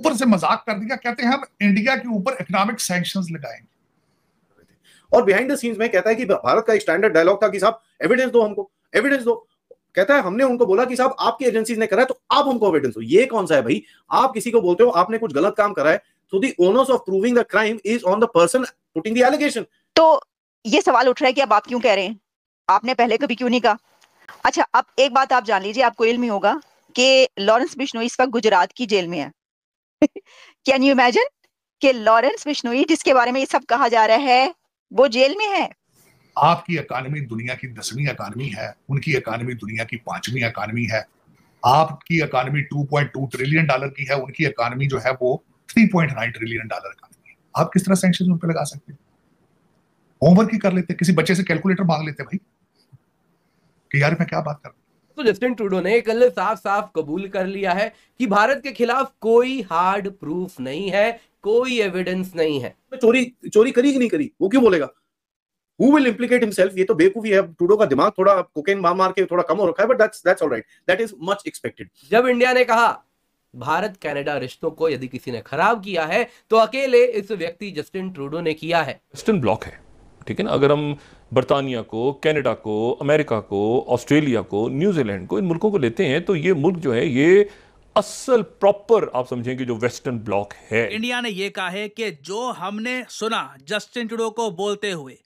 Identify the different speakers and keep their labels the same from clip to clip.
Speaker 1: ऊपर से मजाक कर दिया कहते हैं हम इंडिया के ऊपर इकोनॉमिक सैंक्शंस लगाएंगे
Speaker 2: और बिहाइंड द सीन्स में कहता है कि भारत का एक स्टैंडर्ड डायलॉग था कि साहब एविडेंस दो हमको एविडेंस दो कहता है हमने उनको बोला कि साहब आपकी एजेंसी ने करा है तो आप हमको एविडेंस दो ये कौन सा है भाई आप किसी को बोलते हो आपने कुछ गलत काम करा है so the onus of proving the crime is on the person putting the allegation
Speaker 1: तो ये सवाल उठ रहा है कि अब आप क्यों कह रहे हैं आपने पहले कभी क्यों नहीं कहा अच्छा अब एक बात आप जान लीजिए आपको इल्म होगा कि लॉरेंस बिश्नोई इस वक्त गुजरात की जेल में है कैन यू इमेजिन कि लॉरेंस बिश्नोई जिसके बारे में ये सब कहा जा रहा है वो जेल में है आपकी इकानमी दुनिया की दसवीं इकानमी है उनकी इकानमी दुनिया की पांचवी इकानमी है आपकी इकानमी 2.2 ट्रिलियन डॉलर की है उनकी इकानमी जो है वो 3.9 ट्रिलियन डॉलर इकानमी है आप किस तरह सेंक्शन उन पर लगा सकते हैं होमवर्क ही कर लेते किसी बच्चे से कैलकुलेटर मांग लेते भाई कि यार मैं क्या बात कर रहा
Speaker 2: तो जस्टिन ट्रूडो ने कल साफ साफ कबूल कर लिया है कि भारत के खिलाफ कोई हार्ड प्रूफ नहीं है कोई एविडेंस नहीं है चोरी चोरी करी कि नहीं करी वो क्यों बोलेगा Who will implicate himself? ये तो बेवकूफी है ट्रूडो का दिमाग थोड़ा कोकेन मार मार के थोड़ा कम हो रखा है but that's that's alright that is much expected जब इंडिया ने कहा भारत कनाडा रिश्तों को यदि किसी ने खराब किया है तो अकेले इस व्यक्ति जस्टिन ट्रूडो ने किया है जस्टिन ब्लॉक है ठीक है ना अगर हम बरतानिया को कैनेडा को अमेरिका को ऑस्ट्रेलिया को न्यूजीलैंड को इन मुल्कों को लेते हैं तो ये मुल्क जो है ये असल प्रॉपर आप समझें कि जो
Speaker 1: वेस्टर्न ब्लॉक है
Speaker 2: इंडिया ने यह कहा है कि जो हमने सुना जस्टिन टूडो को बोलते हुए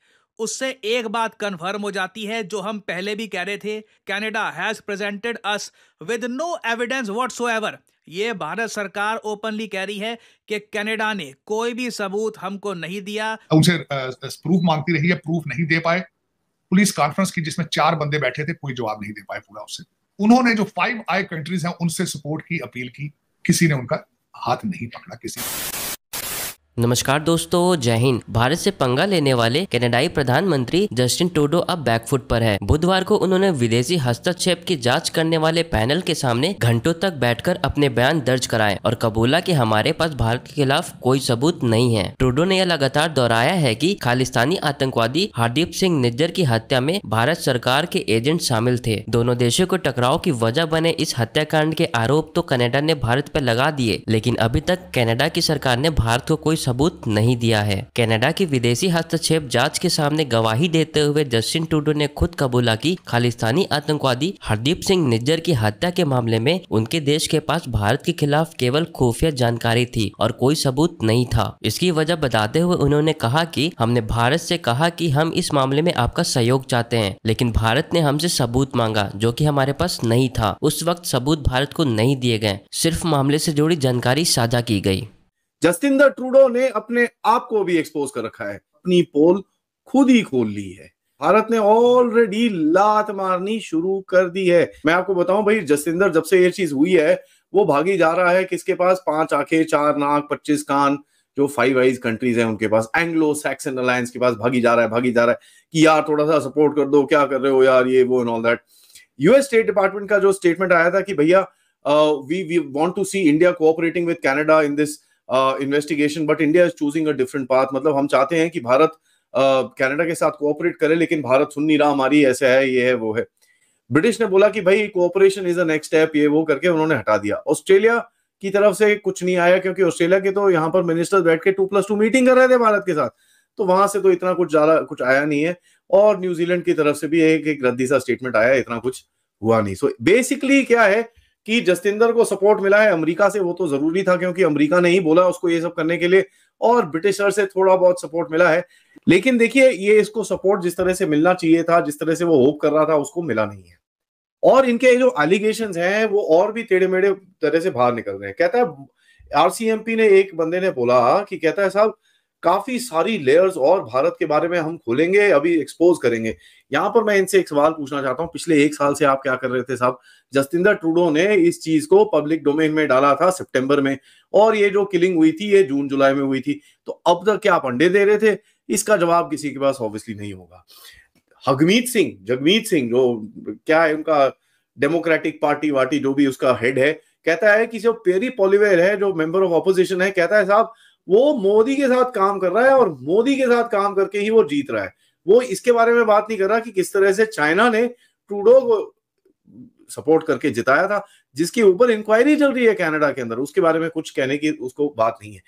Speaker 2: उससे एक बात कन्फर्म हो जाती है जो हम पहले भी कह रहे थे Canada has presented us with no evidence ever ये भारत सरकार ओपनली कह रही है कि कनाडा ने कोई भी सबूत हमको नहीं दिया
Speaker 1: तो उनसे प्रूफ मांगती रही है प्रूफ नहीं दे पाए पुलिस कॉन्फ्रेंस की जिसमें चार बंदे बैठे थे कोई जवाब नहीं दे पाए पूरा उससे उन्होंने जो फाइव आई कंट्रीज हैं उनसे सपोर्ट की अपील की किसी ने उनका हाथ नहीं पकड़ा किसी ने
Speaker 3: नमस्कार दोस्तों जय हिंद भारत से पंगा लेने वाले कैनेडाई प्रधानमंत्री जस्टिन टूडो अब बैकफुट पर है बुधवार को उन्होंने विदेशी हस्तक्षेप की जांच करने वाले पैनल के सामने घंटों तक बैठकर अपने बयान दर्ज कराए और कबूला कि हमारे पास भारत के खिलाफ कोई सबूत नहीं है टूडो ने यह लगातार दोहराया है की खालिस्तानी आतंकवादी हरदीप सिंह निज्जर की हत्या में भारत सरकार के एजेंट शामिल थे दोनों देशों को टकराव की वजह बने इस हत्याकांड के आरोप तो कनेडा ने भारत पर लगा दिए लेकिन अभी तक कैनेडा की सरकार ने भारत को कोई सबूत नहीं दिया है कनाडा की विदेशी हस्तक्षेप जांच के सामने गवाही देते हुए जस्टिन टूडो ने खुद कबूला की खालिस्तानी आतंकवादी हरदीप सिंह निज्जर की हत्या के मामले में उनके देश के पास भारत के खिलाफ केवल खुफिया जानकारी थी और कोई सबूत नहीं था इसकी वजह बताते हुए उन्होंने कहा की हमने भारत ऐसी कहा की हम इस मामले में आपका सहयोग चाहते है लेकिन भारत ने हमसे सबूत मांगा जो की हमारे पास नहीं था उस वक्त सबूत भारत को नहीं दिए गए सिर्फ मामले से जुड़ी जानकारी साझा की गई
Speaker 2: जस्टिंदर ट्रूडो ने अपने आप को भी एक्सपोज कर रखा है अपनी पोल खुद ही खोल ली है भारत ने ऑलरेडी लात मारनी शुरू कर दी है मैं आपको बताऊं भाई जसिंदर जब से ये चीज हुई है वो भागी जा रहा है किसके पास पांच आंखें चार नाक पच्चीस कान जो फाइव आइज कंट्रीज हैं उनके पास एंग्लो सैक्सन अलायंस के पास भागी जा रहा है भागी जा रहा है कि यार थोड़ा सा सपोर्ट कर दो क्या कर रहे हो यार ये वो and all that US state department का जो स्टेटमेंट आया था कि भैया we we want to see India cooperating with Canada in this investigation but India is choosing a different path मतलब हम चाहते हैं कि भारत कनाडा के साथ कोऑपरेट करे लेकिन भारत सुन नहीं रहा हमारी ऐसे है ये है वो है ब्रिटिश ने बोला कि भाई cooperation is a next step ये वो करके उन्होंने हटा दिया ऑस्ट्रेलिया की तरफ से कुछ नहीं आया क्योंकि ऑस्ट्रेलिया के तो यहाँ पर मिनिस्टर बैठ के टू प्लस टू मीटिंग कर रहे थे भारत के साथ तो वहां से तो इतना कुछ ज्यादा कुछ आया नहीं है और न्यूजीलैंड की तरफ से भी एक एक रद्दी सा स्टेटमेंट आया इतना कुछ हुआ नहीं सो so, बेसिकली क्या है कि जसतिंदर को सपोर्ट मिला है अमेरिका से वो तो जरूरी था क्योंकि अमेरिका ने ही बोला उसको ये सब करने के लिए और ब्रिटिशर से थोड़ा बहुत सपोर्ट मिला है लेकिन देखिए ये इसको सपोर्ट जिस तरह से मिलना चाहिए था जिस तरह से वो होप कर रहा था उसको मिला नहीं है और इनके जो एलिगेशन हैं वो और भी टेढ़े मेढ़े तरह से बाहर निकल रहे हैं कहता है आरसीएमपी ने एक बंदे ने बोला कि कहता है साहब काफी सारी लेयर्स और भारत के बारे में हम खोलेंगे अभी एक्सपोज करेंगे यहां पर मैं इनसे एक सवाल पूछना चाहता हूँ पिछले एक साल से आप क्या कर रहे थे साहब जस्टिंदर ट्रूडो ने इस चीज को पब्लिक डोमेन में डाला था सितंबर में और ये जो किलिंग हुई थी ये जून जुलाई में हुई थी तो अब तक क्या आप अंडे दे रहे थे इसका जवाब किसी के पास ऑब्वियसली नहीं होगा हगमीत सिंह जगमीत सिंह जो क्या है उनका डेमोक्रेटिक पार्टी वार्टी जो भी उसका हेड है कहता है कि जो पेरी पॉलीवेयर है जो मेंबर ऑफ ऑपोजिशन है कहता है साहब वो मोदी के साथ काम कर रहा है और मोदी के साथ काम करके ही वो जीत रहा है वो इसके बारे में बात नहीं कर रहा कि किस तरह से चाइना ने ट्रूडो को सपोर्ट करके जिताया था जिसके ऊपर इंक्वायरी चल रही है कनाडा के अंदर उसके बारे में कुछ कहने की उसको बात नहीं है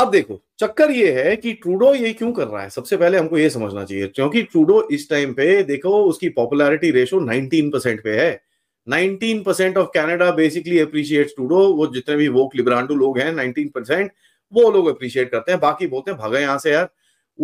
Speaker 2: अब देखो चक्कर ये है कि ट्रूडो ये क्यों कर रहा है सबसे पहले हमको ये समझना चाहिए क्योंकि ट्रूडो इस टाइम पे देखो उसकी पॉपुलैरिटी रेशो 19 परसेंट पे है 19 percent of Canada basically appreciate Trudeau वो जितने भी वोक लिब्रांडो लोग हैं 19 परसेंट वो लोग अप्रिशिएट करते हैं बाकी बोलते हैं भागा यहां से यार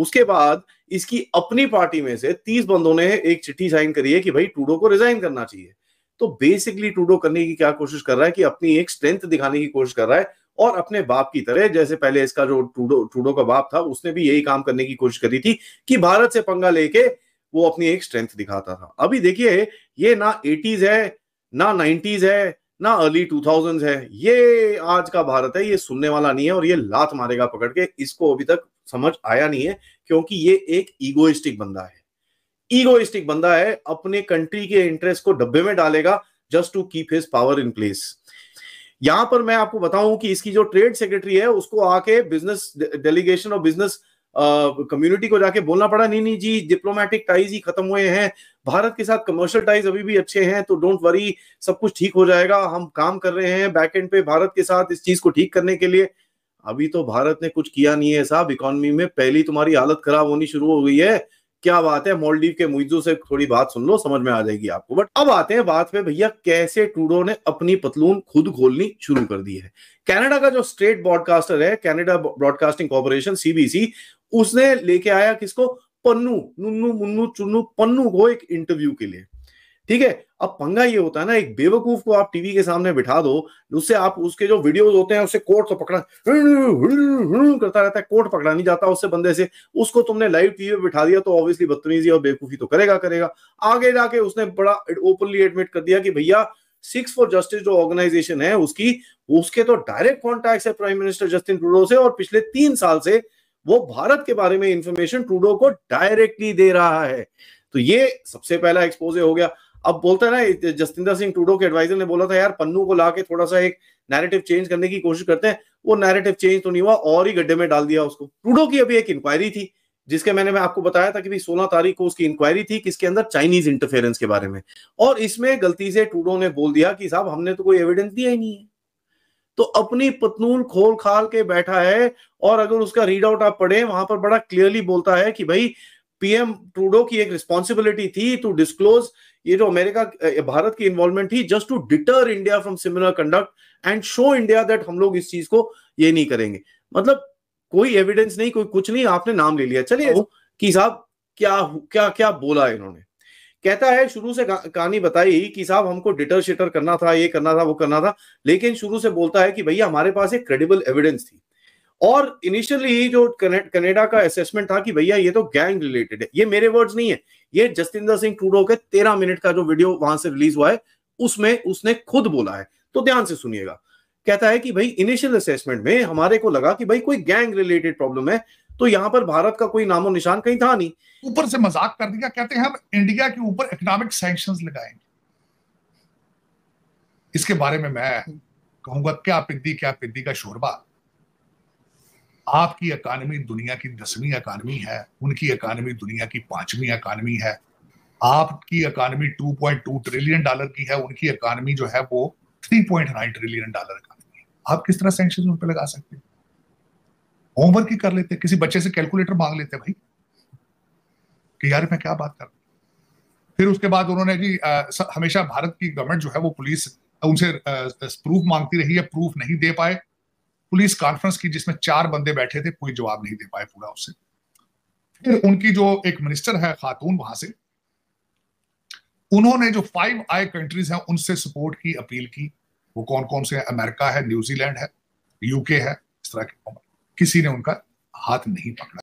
Speaker 2: उसके बाद इसकी अपनी पार्टी में से तीस बंदों ने एक चिट्ठी साइन करी है कि भाई टूडो को रिजाइन करना चाहिए तो बेसिकली टूडो करने की क्या कोशिश कर रहा है कि अपनी एक स्ट्रेंथ दिखाने की कोशिश कर रहा है और अपने बाप की तरह जैसे पहले इसका जो टूडो टूडो का बाप था उसने भी यही काम करने की कोशिश करी थी कि भारत से पंगा लेके वो अपनी एक स्ट्रेंथ दिखाता था अभी देखिए ये ना एटीज है ना नाइनटीज है ना अर्ली टू थाउजेंड है ये आज का भारत है ये सुनने वाला नहीं है और ये लात मारेगा पकड़ के इसको अभी तक समझ आया नहीं है क्योंकि ये एक ईगोइस्टिक बंदा है ईगोइस्टिक बंदा है अपने कंट्री के इंटरेस्ट को डब्बे में डालेगा just to keep his power in place यहां पर मैं आपको बताऊं कि इसकी जो ट्रेड सेक्रेटरी है उसको आके बिजनेस डेलीगेशन और बिजनेस कम्युनिटी को जाके बोलना पड़ा नहीं नहीं जी डिप्लोमेटिक टाइज ही खत्म हुए हैं भारत के साथ कमर्शियल टाइज अभी भी अच्छे हैं तो डोंट वरी सब कुछ ठीक हो जाएगा हम काम कर रहे हैं बैक एंड पे भारत के साथ इस चीज को ठीक करने के लिए अभी तो भारत ने कुछ किया नहीं है साहब इकोनॉमी में पहली तुम्हारी हालत खराब होनी शुरू हो गई है क्या बात है मोलडीव के मुइजू से थोड़ी बात सुन लो समझ में आ जाएगी आपको बट अब आते हैं बात पे भैया कैसे टूडो ने अपनी पतलून खुद खोलनी शुरू कर दी है कनाडा का जो स्टेट ब्रॉडकास्टर है कनाडा ब्रॉडकास्टिंग कॉरपोरेशन सीबीसी उसने लेके आया किसको पन्नू नुन्नू मुन्नू चुन्नू पन्नू को एक इंटरव्यू के लिए ठीक है अब पंगा ये होता है ना एक बेवकूफ को आप टीवी के सामने बिठा दो उससे आप उसके जो वीडियोस होते हैं उससे कोर्ट तो पकड़ा करता रहता है कोर्ट पकड़ा नहीं जाता उससे बंदे से उसको तुमने लाइव टीवी पे बिठा दिया तो ऑब्वियसली बदतमीजी और बेवकूफी तो करेगा करेगा आगे जाके उसने बड़ा ओपनली एडमिट कर दिया कि भैया सिक्स फॉर जस्टिस जो ऑर्गेनाइजेशन है उसकी उसके तो डायरेक्ट कॉन्टैक्ट है प्राइम मिनिस्टर जस्टिन ट्रूडो से और पिछले तीन साल से वो भारत के बारे में इंफॉर्मेशन ट्रूडो को डायरेक्टली दे रहा है तो ये सबसे पहला एक्सपोजे हो गया अब बोलता है ना जसविंदर सिंह टूडो के एडवाइजर ने बोला था यार पन्नू को ला के थोड़ा सा एक नैरेटिव चेंज करने की कोशिश करते हैं वो नैरेटिव चेंज तो नहीं हुआ और ही गड्ढे में डाल दिया उसको टूडो की अभी एक इंक्वायरी थी जिसके मैंने मैं आपको बताया था कि भी 16 तारीख को उसकी इंक्वायरी थी किसके अंदर चाइनीज इंटरफेरेंस के बारे में और इसमें गलती से टूडो ने बोल दिया कि साहब हमने तो कोई एविडेंस दिया ही नहीं है तो अपनी पतनून खोल खाल के बैठा है और अगर उसका रीड आउट आप पढ़े वहां पर बड़ा क्लियरली बोलता है कि भाई पीएम ट्रूडो की एक रिस्पॉन्सिबिलिटी थी टू डिस्क्लोज ये जो अमेरिका भारत की इन्वॉल्वमेंट थी just to deter India from similar conduct and show India that हम लोग इस चीज को ये नहीं करेंगे मतलब कोई एविडेंस नहीं कोई कुछ नहीं आपने नाम ले लिया चलिए oh. कि साहब क्या क्या क्या बोला इन्होंने कहता है शुरू से कहानी बताई कि साहब हमको डिटर शिटर करना था ये करना था वो करना था लेकिन शुरू से बोलता है कि भैया हमारे पास एक क्रेडिबल एविडेंस थी और इनिशियली जो कनेडा का असेसमेंट था कि भैया ये तो गैंग रिलेटेड है ये मेरे वर्ड्स नहीं है ये जसिंदर सिंह ट्रूडो के तेरह मिनट का जो वीडियो वहां से रिलीज हुआ है उसमें उसने खुद बोला है तो ध्यान से सुनिएगा कहता है कि भाई इनिशियल असेसमेंट में हमारे को लगा कि भाई कोई गैंग रिलेटेड प्रॉब्लम है तो यहां पर भारत का कोई नामो निशान कहीं था
Speaker 1: नहीं ऊपर से मजाक कर दिया कहते हैं हम इंडिया के ऊपर इकोनॉमिक सेंक्शन लगाएंगे इसके बारे में मैं कहूंगा क्या पिद्दी क्या पिद्दी का शोरबा आपकी अकानमी दुनिया की दसवीं अकानमी है उनकी अकानमी दुनिया की पांचवी अकानमी है आपकी इकानमी 2.2 ट्रिलियन डॉलर की है उनकी अकानमी जो है वो 3.9 ट्रिलियन डॉलर इकानमी है आप किस तरह सेंशन उन पर लगा सकते हैं होमवर्क ही कर लेते किसी बच्चे से कैलकुलेटर मांग लेते भाई कि यार मैं क्या बात कर फिर उसके बाद उन्होंने जी हमेशा भारत की गवर्नमेंट जो है वो पुलिस उनसे प्रूफ मांगती रही है प्रूफ नहीं दे पाए पुलिस कॉन्फ्रेंस की जिसमें चार बंदे बैठे थे कोई जवाब नहीं दे पाए पूरा उससे फिर उनकी जो एक मिनिस्टर है खातून वहां से उन्होंने जो फाइव आई कंट्रीज हैं उनसे सपोर्ट की अपील की वो कौन कौन से हैं अमेरिका है न्यूजीलैंड है यूके है इस तरह के किसी ने उनका हाथ नहीं पकड़ा